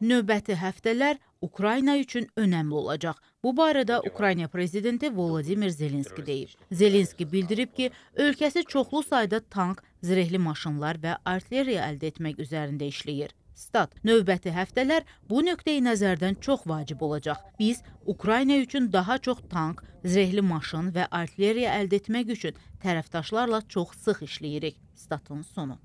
Növbəti həftələr Ukrayna üçün önəmli olacaq. Bu barədə Ukrayna prezidenti Volodimir Zelenski deyib. Zelenski bildirib ki, ölkəsi çoxlu sayda tank, zirehli maşınlar və artilleriya əldə etmək üzərində işləyir. Stat. Növbəti həftələr bu nöqteyi nəzərdən çox vacib olacaq. Biz Ukrayna üçün daha çox tank, zirehli maşın və artilleriya əldə etmək üçün tərəfdaşlarla çox sıx işləyirik. Statın sonu.